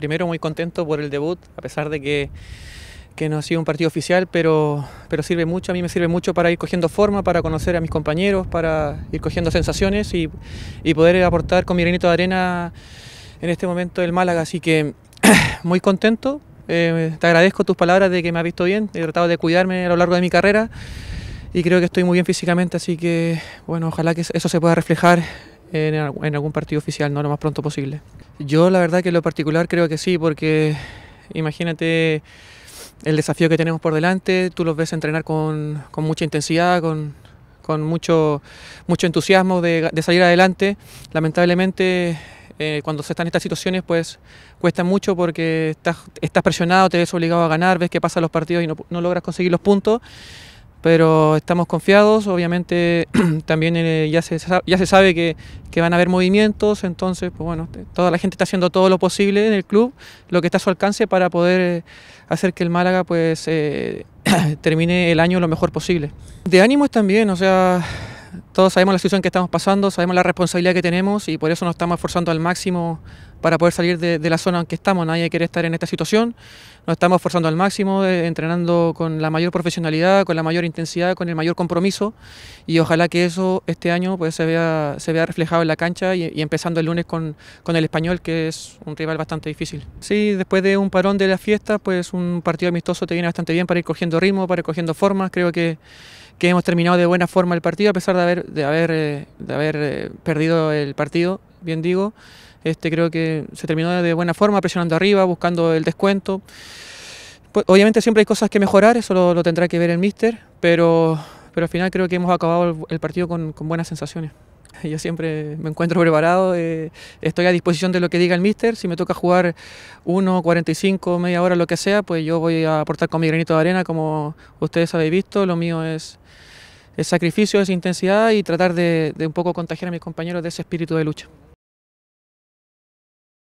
primero muy contento por el debut, a pesar de que, no ha sido un partido oficial, pero, pero sirve mucho, a mí me sirve mucho para ir cogiendo forma, para conocer a mis compañeros, para ir cogiendo sensaciones y, poder aportar con mi granito de arena en este momento el Málaga. Así que muy contento, eh, te agradezco tus palabras de que me has visto bien, he tratado de cuidarme a lo largo de mi carrera y creo que estoy muy bien físicamente, así que bueno, ojalá que eso se pueda reflejar en, en algún partido oficial, ¿no? Lo más pronto posible. Yo la verdad que lo particular creo que sí, porque imagínate el desafío que tenemos por delante, tú los ves entrenar con, mucha intensidad, con, mucho, mucho entusiasmo de, salir adelante. Lamentablemente eh, cuando se están estas situaciones pues cuesta mucho porque estás, estás presionado, te ves obligado a ganar, ves que pasan los partidos y no, no logras conseguir los puntos pero estamos confiados, obviamente también eh, ya, se, ya se sabe que, van a haber movimientos, entonces pues bueno, toda la gente está haciendo todo lo posible en el club, lo que está a su alcance para poder eh, hacer que el Málaga pues eh, termine el año lo mejor posible. De ánimos también, o sea, todos sabemos la situación que estamos pasando, sabemos la responsabilidad que tenemos y por eso nos estamos esforzando al máximo para poder salir de, la zona en que estamos. Nadie quiere estar en esta situación. Nos estamos esforzando al máximo, eh, entrenando con la mayor profesionalidad, con la mayor intensidad, con el mayor compromiso y ojalá que eso este año pues, se, vea, se vea reflejado en la cancha y, empezando el lunes con, con, el español, que es un rival bastante difícil. Sí, después de un parón de la fiesta, pues un partido amistoso te viene bastante bien para ir cogiendo ritmo, para ir cogiendo formas. Creo que, que hemos terminado de buena forma el partido a pesar de haber de haber, de haber eh, eh, perdido el partido, bien digo. Este, creo que se terminó de buena forma, presionando arriba, buscando el descuento. Pues, obviamente siempre hay cosas que mejorar, eso lo, tendrá que ver el míster, pero, pero al final creo que hemos acabado el, partido con, con buenas sensaciones yo siempre me encuentro preparado, eh, estoy a disposición de lo que diga el míster, si me toca jugar 1, 45, media hora, lo que sea, pues yo voy a aportar con mi granito de arena, como ustedes habéis visto, lo mío es el sacrificio, esa intensidad y tratar de, de un poco contagiar a mis compañeros de ese espíritu de lucha.